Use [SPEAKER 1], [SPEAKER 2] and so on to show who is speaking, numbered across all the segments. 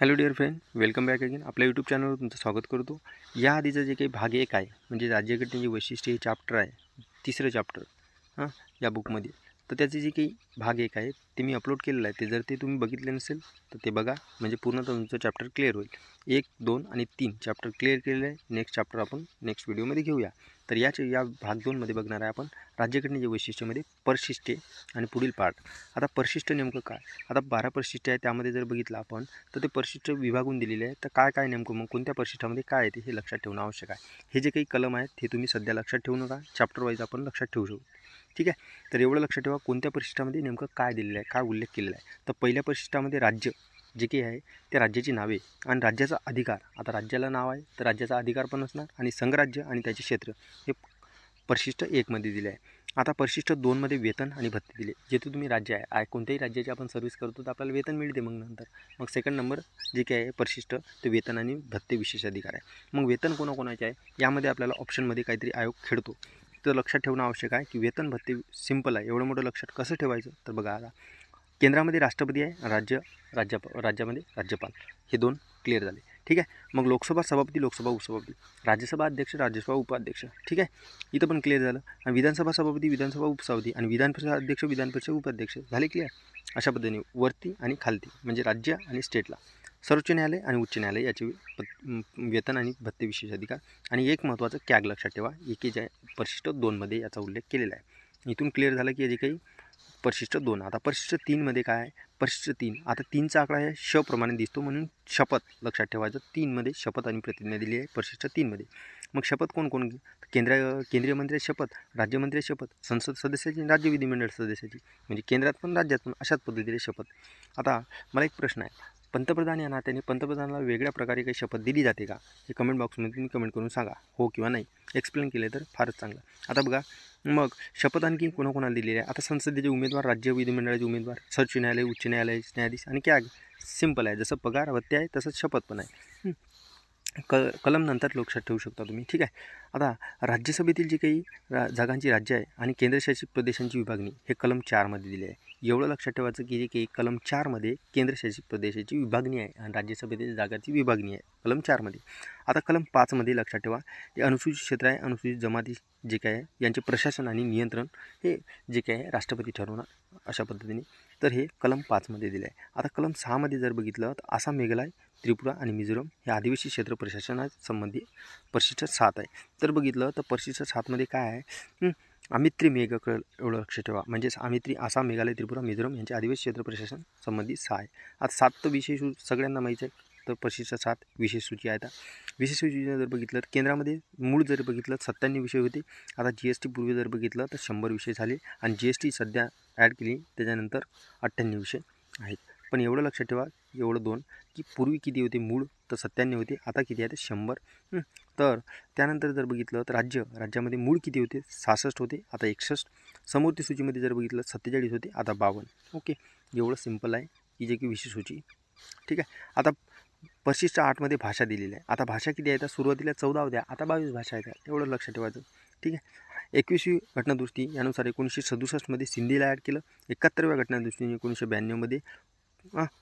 [SPEAKER 1] hello dear friend welcome back again आपल्या YouTube चॅनलवर तुमचं स्वागत करतो या आधीचं जे काही भाग एक आहे म्हणजे राज्यघटनेची वैशिष्ट्य हे चॅप्टर आहे तिसरं चॅप्टर हां या बुकमध्ये तर त्याचे जे काही भाग एक आहे ते मी अपलोड केलेलं आहे ते जर ते तुम्ही बघितले नसेल तर ते बघा म्हणजे पूर्ण तुमचं चॅप्टर क्लिअर होईल एक दोन आणि तीन चॅप्टर क्लिअर केलेलं आहे नेक्स्ट चॅप्टर आपण नेक्स्ट व्हिडिओमध्ये घेऊया तर याचे या भाग दोनमध्ये बघणार आहे आपण राज्यघटनेच्या वैशिष्ट्यमध्ये परशिष्टे आणि पुढील पाठ आता परशिष्ट नेमकं काय आता बारा परशिष्ट्य आहे त्यामध्ये जर बघितलं आपण तर ते परशिष्ट विभागून दिलेले आहे तर काय काय नेमकं मग कोणत्या परशिष्टामध्ये काय येते हे लक्षात ठेवणं आवश्यक आहे हे जे काही कलम आहेत हे तुम्ही सध्या लक्षात ठेवू नका चॅप्टरवाईज आपण लक्षात ठेवू शकू ठीक आहे तर एवढं लक्षात ठेवा कोणत्या परिशिष्टामध्ये नेमकं काय दिलेलं आहे काय उल्लेख केलेला आहे तर पहिल्या परिशिष्टामध्ये राज्य जे काही आहे त्या राज्याची नावे आणि राज्याचा अधिकार आता राज्याला नाव आहे तर राज्याचा अधिकार पण असणार आणि संघराज्य आणि त्याचे क्षेत्र हे परिशिष्ट एकमध्ये दिले आहे आता परिशिष्ट दोनमध्ये वेतन आणि भत्ते दिले जेथे तुम्ही राज्य आहे आय कोणत्याही राज्याची आपण सर्व्हिस करतो तर आपल्याला वेतन मिळते मग नंतर मग सेकंड नंबर जे काही आहे परिशिष्ट ते वेतन आणि भत्ते विशेष अधिकार आहे मग वेतन कोणाकोणाचे आहे यामध्ये आपल्याला ऑप्शनमध्ये काहीतरी आयोग खेळतो तो लक्षात ठेवणं आवश्यक आहे की वेतन भत्ते सिंपल आहे एवढं मोठं लक्षात कसं ठेवायचं तर बघा आता केंद्रामध्ये राष्ट्रपती आहे राज्य राज्यप राज्यामध्ये राज्यपाल हे दोन क्लिअर झाले ठीक आहे मग लोकसभा सभापती लोकसभा उपसभापती राज्यसभा अध्यक्ष राज्यसभा उपाध्यक्ष ठीक आहे इथं पण क्लिअर झालं आणि विधानसभा सभापती विधानसभा उपसभापती आणि विधान परिषद अध्यक्ष विधान परिषद उपाध्यक्ष झाले क्लिअर अशा पद्धतीने वरती आणि खालती म्हणजे राज्य आणि स्टेटला सर्वोच्च न्यायालय आणि उच्च न्यायालय याचे वेतन आणि भत्ते विशेष अधिकार आणि एक महत्त्वाचं कॅग लक्षात ठेवा एकेच्या परिशिष्ट दोनमध्ये याचा उल्लेख केलेला आहे इथून क्लिअर झालं की जे काही परिशिष्ट दोन आता परिशिष्ट तीनमध्ये काय आहे परिशिष्ट तीन आता तीनचा आकडा हे श प्रमाणे दिसतो म्हणून शपथ लक्षात ठेवायचं तीनमध्ये शपथ आणि प्रतिज्ञा दिली आहे परिशिष्ट तीनमध्ये मग शपथ कोण कोण केंद्र केंद्रीय मंत्री शपथ राज्यमंत्री शपथ संसद सदस्याची राज्य विधिमंडळ सदस्याची म्हणजे केंद्रात पण राज्यात पण अशाच पद्धतीने शपथ आता मला एक प्रश्न आहे पंतप्रधान या नात्याने पंतप्रधानाला वेगळ्या प्रकारे काही शपथ दिली जाते का हे कमेंट बॉक्समध्ये तुम्ही कमेंट करून सांगा हो किंवा नाही एक्सप्लेन केले तर फारच चांगलं आता बघा मग शपथ आणखी कोणाकोणाला दिलेली आहे आता संसदेचे उमेदवार राज्य विधिमंडळाचे उमेदवार सर्वोच्च न्यायालय उच्च न्यायालय न्यायाधीश आणि कॅग सिंपल आहे जसं पगार वत्ते आहे तसंच शपथ पण आहे क कलम नंतर लक्षात ठेवू शकता तुम्ही ठीक आहे आता राज्यसभेतील जी काही रा जागांची राज्य आहे आणि केंद्रशासित प्रदेशांची विभागणी हे कलम चारमध्ये दिले आहे एवढं लक्षात ठेवायचं की जे की कलम चारमध्ये केंद्रशासित प्रदेशाची विभागणी आहे आणि राज्यसभेतील जागाची विभागणी आहे कलम चारमध्ये आता कलम पाचमध्ये लक्षात ठेवा हे अनुसूचित क्षेत्र आहे अनुसूचित जमाती जे काय आहे यांचे प्रशासन आणि नियंत्रण हे जे काय आहे राष्ट्रपती ठरवणार अशा पद्धतीने तर हे कलम पाचमध्ये दिलं आहे आता कलम सहामध्ये जर बघितलं तर आसाम मेघालय त्रिपुरा आणि मिझोरम हे आदिवासी क्षेत्र प्रशासनासंबंधी परिशिष्ट सात आहे तर बघितलं तर परिशिष्ट सातमध्ये काय आहे आमित्री मेघक एवढं लक्ष ठेवा म्हणजेच अमित्री आसाम मेघालय त्रिपुरा मिझोरम यांचे आदिवासी क्षेत्र प्रशासन संबंधित सहा आहे आता सात तर विशेष सगळ्यांना माहीत आहे तर परीक्षेच्या सात विशेष सूची आहेत विशेष सूची जर बघितलं तर केंद्रामध्ये मूळ जर बघितलं सत्त्याण्णव विषय होते आता जी एस टी पूर्वी जर बघितलं तर शंभर विषय झाले आणि जी एस टी सध्या ॲड केली त्याच्यानंतर अठ्ठ्याण्णव विषय आहेत पण एवढं लक्षात ठेवा एवढं दोन की पूर्वी किती होते मूळ तर सत्त्याण्णव होते आता किती आहे ते शंभर तर त्यानंतर जर बघितलं तर राज्य राज्यामध्ये मूळ किती होते सहासष्ट होते आता एकसष्ट समोरती सूचीमध्ये जर बघितलं सत्तेचाळीस होते आता बावन्न ओके एवढं सिम्पल आहे की जे की विशेष सूची ठीक आहे आता पस्तीसच्या आठमध्ये भाषा दिलेली आहे आता भाषा किती आहेत सुरुवातीला चौदा होत्या आता बावीस भाषा आहेत एवढं लक्षात ठेवायचं ठीक आहे एकवीसवी घटनादृष्टी यानुसार एकोणीसशे सदुसष्टमध्ये सिंधीला ॲड केलं एकाहत्तरव्या घटनादृष्टीने एकोणीसशे ब्याण्णवमध्ये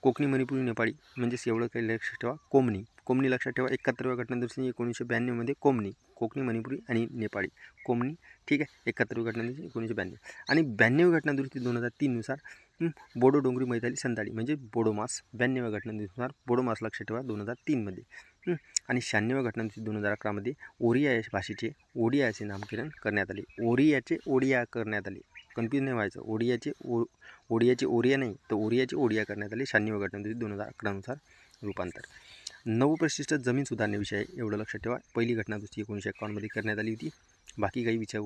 [SPEAKER 1] कोकणी मणिपुरी नेपाळी म्हणजेच एवढं काही लक्षात ठेवा कोमणी कोमणी लक्षात ठेवा एकाहत्तरव्या घटनादुरुस्ती एकोणीसशे ब्याण्णवमध्ये कोमणी कोकणी मणिपुरी आणि नेपाळी कोमणी ठीक आहे एकाहत्तरवी घटनादुरुस्ती एकोणीसशे ब्याण्णव आणि ब्याण्णव घटनादुरुस्ती दोन हजार तीननुसार बोडो डोंगरी मैताली संताळी म्हणजे बोडोमास ब्याण्णव्या घटनादुरुस्तीनुसार बोडोमास लक्षात ठेवा दोन हजार तीनमध्ये आणि शहाण्णव्या घटनादुरुस्ती दोन हजार अकरामध्ये ओरिया या भाषेचे ओडिया असे नामकरण करण्यात आले ओरियाचे ओडिया करण्यात आले कन्फ्यूज नाही व्हायचं ओडियाचे ओ ओडियाचे ओरिया नाही तर ओरियाचे ओडिया करण्यात आले शहाण्णव घटनादुरुस्ती दोन हजार अकरानुसार रूपांतर नऊ प्रशिष्ट जमीन सुधारणे विषय एवढं लक्षात ठेवा पहिली घटना दुसरी एकोणीसशे एक्कावन्नमध्ये करण्यात आली होती बाकी काही विचार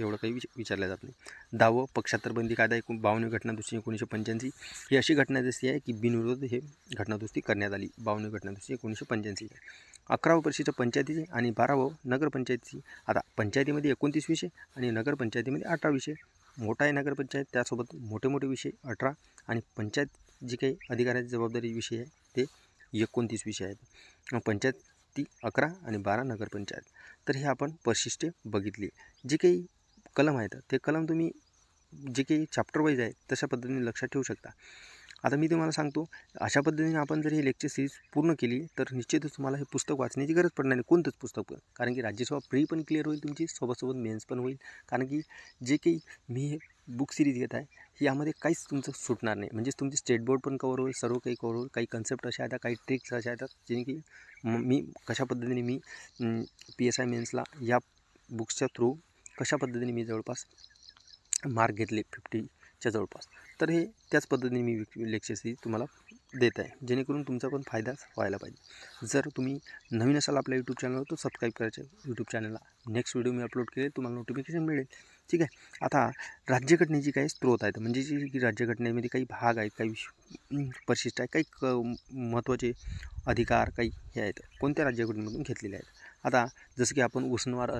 [SPEAKER 1] एवढं काही विच विचारलं जात नाही दहावं बंदी कायदा एकूण बावन्न घटना दुसरी एकोणीसशे पंच्याऐंशी ही अशी जशी आहे की बिनविरोध हे दुरुस्ती करण्यात आली बावन्न दुसरी एकोणीसशे पंच्याऐंशी अकरावं परिशिष्ट पंचायतीची आणि बारावं नगरपंचायतीची आता पंचायतीमध्ये एकोणतीस विषय आणि नगरपंचायतीमध्ये अठरा विषय मोठा आहे नगरपंचायत त्यासोबत मोठे मोठे विषय अठरा आणि पंचायत जी काही अधिकाऱ्याची जबाबदारी विषय आहे ते एकोणतीस विषय आहेत पंचायत ती अकरा आणि बारा नगरपंचायत तर हे आपण परिशिष्टे बघितली जे काही कलम आहेत ते कलम तुम्ही जे काही चॅप्टर वाईज आहे तशा पद्धतीने लक्षात ठेवू शकता आता मी तुम्हाला सांगतो अशा पद्धतीने आपण जर ही लेक्चर सिरीज पूर्ण केली तर निश्चितच तुम्हाला हे पुस्तक वाचण्याची गरज पडणार नाही कोणतंच पुस्तक कारण की राज्यसभा प्री पण क्लिअर होईल तुमची सोबतसोबत मेन्स पण होईल कारण की जे काही मी बुक सिरीज घेत आहे यामध्ये काहीच तुमचं सुटणार नाही म्हणजेच तुमची स्टेट बोर्ड पण कवर होईल सर्व काही कवर होईल काही कन्सेप्ट अशा येतात काही ट्रिक्स अशा येतात जे की मी कशा पद्धतीने मी पी एस आय मेन्सला या बुक्सच्या थ्रू कशा पद्धतीने मी जवळपास मार्क घेतले फिफ्टीच्या जवळपास तर हे त्याच पद्धतीने मी लेक्चर्स तुम्हाला देत आहे जेणेकरून तुमचा पण फायदाच व्हायला पाहिजे जर तुम्ही नवीन असाल आपल्या यूट्यूब चॅनलवर तर सबस्क्राईब करायचं यूट्यूब चॅनलला नेक्स्ट व्हिडिओ मी अपलोड केले तुम्हाला नोटिफिकेशन मिळेल ठीक आहे आता राज्यघटनेची काही स्त्रोत आहेत म्हणजे की राज्यघटनेमध्ये काही भाग आहेत काही परिशिष्ट आहे काही क महत्त्वाचे अधिकार काही हे आहेत कोणत्या राज्यघटनेमधून घेतलेले आहेत आता जसं की आपण उस्मानवार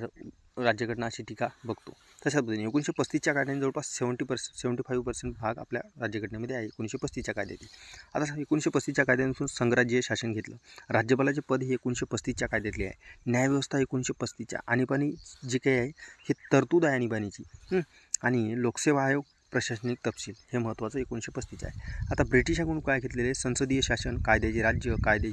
[SPEAKER 1] राज्यघटना अशी टीका बघतो तशा पद्धतीने एकोणीसशे पस्तीसच्या कायद्याने जवळपास seventy percent seventy five percent भाग आपल्या राज्यघटनेमध्ये आहे एकोणीसशे पस्तीसच्या कायद्यातील आता एकोणीसशे पस्तीसच्या कायद्यानुसार संग्राज्य शासन घेतलं राज्यपालाचे पद हे एकोणीसशे पस्तीसच्या कायद्यातले आहे न्यायव्यवस्था एकोणीसशे पस्तीसच्या आणीबाणी जे काही आहे हे तरतूद आहे आणीबाणीची आणि लोकसेवा आयोग प्रशासनिक तपशील हे महत्त्वाचं एकोणीसशे पस्तीस आहे आता ब्रिटिशाकडून काय घेतलेले संसदीय शासन कायद्याचे राज्य कायदे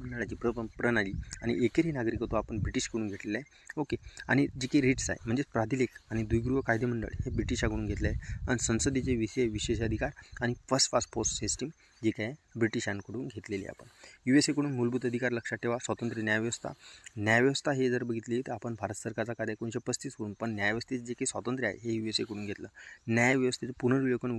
[SPEAKER 1] मंडळाची प्र प्रणाली आणि एकेरी नागरिकत्व आपण ब्रिटिशकडून घेतलेलं आहे ओके आणि जी की रिट्स आहे म्हणजेच प्राधिलेख आणि द्विगृह कायदेमंडळ हे ब्रिटिशाकडून घेतलं आहे आणि संसदेचे विशेष विशेषाधिकार आणि फर्स्ट फास्ट पोस्ट सिस्टीम जी काय आहे ब्रिटिशांकडून घेतलेली आपण यू एस एकडून मूलभूत अधिकार लक्षात ठेवा स्वतंत्र न्यायव्यवस्था न्यायव्यवस्था हे जर बघितली तर आपण भारत सरकारचा कायदा एकोणीशे करून पण न्यायव्यवस्थेचे जे काही स्वातंत्र्य आहे हे यू एस एकडून घेतलं न्यायव्यवस्थेचं पुनर्विलोकन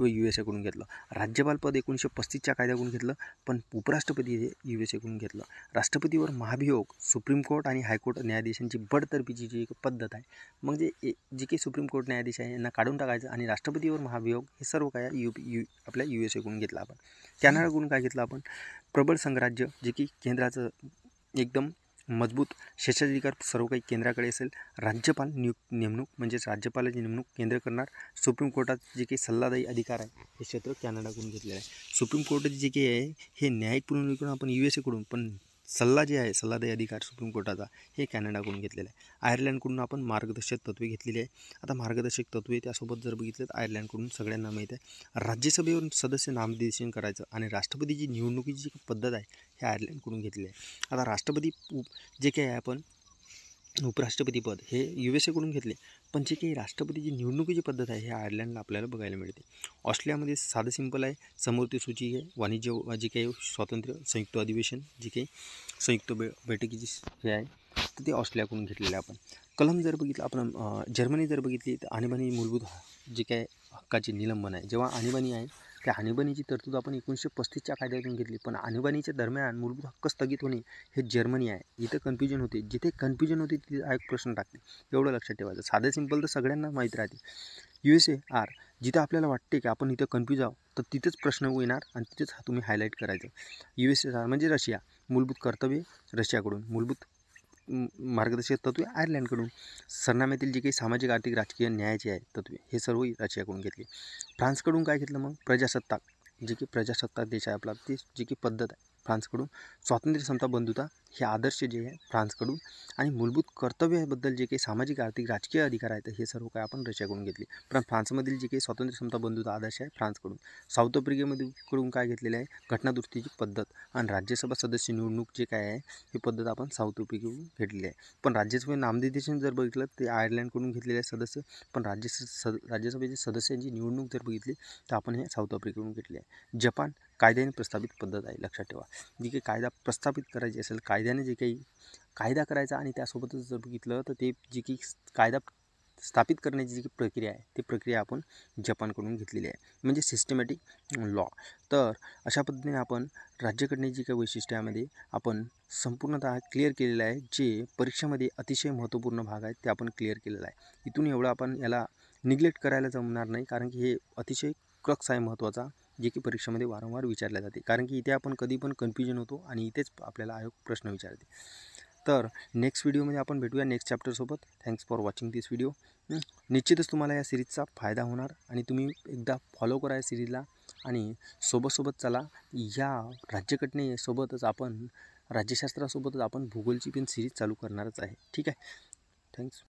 [SPEAKER 1] व यू एस एकडून घेतलं राज्यपालपद एकोणीसशे पस्तीसच्या कायद्याकडून घेतलं पण उपराष्ट्रपती हे यू एस एकडून घेतलं राष्ट्रपतीवर महाभियोग सुप्रीम कोर्ट आणि हायकोर्ट न्यायाधीशांची बडतर्फीची जी एक पद्धत आहे मग जे जे काही सुप्रीम कोर्ट न्यायाधीश आहे यांना काढून टाकायचं आणि राष्ट्रपतीवर महाभियोग हे सर्व काय यू यू आपल्या यू एस एकडून घेतलं आपण कॅनडाकडून काय घेतलं आपण प्रबळ संघराज्य जे की केंद्राचं एकदम मजबूत शेषाधिकार सर्व काही केंद्राकडे असेल राज्यपाल नियुक्त नेमणूक म्हणजेच राज्यपालाची नेमणूक केंद्र करणार सुप्रीम कोर्टात जे काही सल्लादायी अधिकार आहे हे क्षेत्र कॅनडाकडून घेतलेलं आहे सुप्रीम कोर्टाचे जे काही आहे हे न्यायिक पुनर्विकरण आपण यू एस एकडून पण सल्ला जे आहे दे अधिकार सुप्रीम कोर्टाचा हे कॅनडाकडून घेतलेला आहे आयर्लंडकडून आपण मार्गदर्शक तत्वे घेतलेली आहे आता मार्गदर्शक तत्त्वे त्यासोबत जर बघितलं तर आयर्लंडकडून सगळ्यांना माहीत आहे राज्यसभेवरून सदस्य नामनिर्देशन करायचं आणि राष्ट्रपतीची निवडणुकीची जी पद्धत आहे हे आयर्लंडकडून घेतली आहे आता राष्ट्रपती जे काही आहे आपण उपराष्ट्रपती पद हे यू एस एकडून घेतले पण जे म्हणजे काही राष्ट्रपतीची निवडणुकीची पद्धत आहे हे आयर्लंडला आपल्याला बघायला मिळते ऑस्ट्रेलियामध्ये साधं सिंपल आहे समोरती सूची आहे वाणिज्य जे काही स्वातंत्र्य संयुक्त अधिवेशन जे काही संयुक्त बे बैठकीची हे आहे तर ते ऑस्ट्रेलियाकडून घेतलेलं आहे आपण कलम जर बघितलं आपण जर्मनी जर बघितली तर आणीबाणी मूलभूत जे काय हक्काचे निलंबन आहे जेव्हा आणीबाणी आहे की आणीबाणीची तरतूद आपण एकोणीसशे पस्तीसच्या कायद्यातून घेतली पण आणीबाणीच्या दरम्यान मूलभूत हक्क स्थगित होणे हे जर्मनी आहे जिथे कन्फ्युजन होते जिथे कन्फ्युजन होते तिथे एक प्रश्न टाकते एवढं लक्षात ठेवायचं साधं सिंपल तर सगळ्यांना माहीत राहते यू एस ए आर जिथे आपल्याला वाटते की आपण इथं कन्फ्यूज आहोत तर तिथेच प्रश्न येणार आणि तिथेच तुम्ही हायलाईट करायचं यू एस एस आर म्हणजे रशिया मूलभूत कर्तव्य रशियाकडून मूलभूत मार्गदर्शक तत्वे आयर्लंडकडून सरनाम्यातील जी काही सामाजिक आर्थिक राजकीय न्यायाचे आहे तत्वे हे सर्व रशियाकडून घेतले फ्रान्सकडून काय घेतलं मग प्रजासत्ताक जे की प्रजासत्ताक देश आहे आपला ती जी की पद्धत आहे फ्रान्सकडून स्वातंत्र्य समता बंधुता हे आदर्श जे आहे फ्रान्सकडून आणि मूलभूत कर्तव्याबद्दल जे काही सामाजिक आर्थिक राजकीय अधिकार आहेत हे सर्व काय आपण रशियाकडून घेतले पण फ्रान्समधील जे काही स्वातंत्र्य समता बंधुता आदर्श आहे फ्रान्सकडून साऊथ आफ्रिकेमध्ये कडून काय घेतलेले आहे घटनादृष्टीची पद्धत आणि राज्यसभा सदस्य निवडणूक जे काय आहे ही पद्धत आपण साऊथ आफ्रिकेकडून घेतलेली आहे पण राज्यसभा नामनिर्देशन जर बघितलं ते आयर्लंडकडून घेतलेले आहे सदस्य पण राज्य सद राज्यसभेचे सदस्यांची निवडणूक जर बघितली तर आपण हे साऊथ आफ्रिकेकडून घेतले आहे जपान कायद्याने प्रस्थापित पद्धत आहे लक्षात ठेवा जी काही कायदा प्रस्थापित करायची असेल काय कायद्याने जे काही कायदा करायचा आणि त्यासोबतच जर बघितलं तर ते जी की कायदा स्थापित करण्याची जी प्रक्रिया आहे ती प्रक्रिया आपण जपानकडून घेतलेली आहे म्हणजे सिस्टमॅटिक लॉ तर अशा पद्धतीने आपण राज्यघटनेची जी काही वैशिष्ट्य आपण संपूर्णत क्लिअर केलेलं आहे जे परीक्षेमध्ये अतिशय महत्त्वपूर्ण भाग आहे ते आपण क्लिअर केलेला आहे इथून एवढं आपण याला निग्लेक्ट करायला जमणार नाही कारण की हे अतिशय क्रक्स आहे महत्त्वाचा जे की परीक्षेमध्ये वारंवार विचारल्या जाते कारण की इथे आपण कधी पण कन्फ्युजन होतो आणि इथेच आपल्याला आयोग प्रश्न विचारते तर नेक्स्ट व्हिडिओमध्ये आपण भेटूया नेक्स्ट चॅप्टरसोबत thanks for watching this video निश्चितच तुम्हाला या सिरीजचा फायदा होणार आणि तुम्ही एकदा फॉलो करा या सिरीजला आणि सोबतसोबत चला या राज्यघटनेसोबतच आपण राज्यशास्त्रासोबतच आपण भूगोलची पण सिरीज चालू करणारच आहे ठीक आहे थँक्स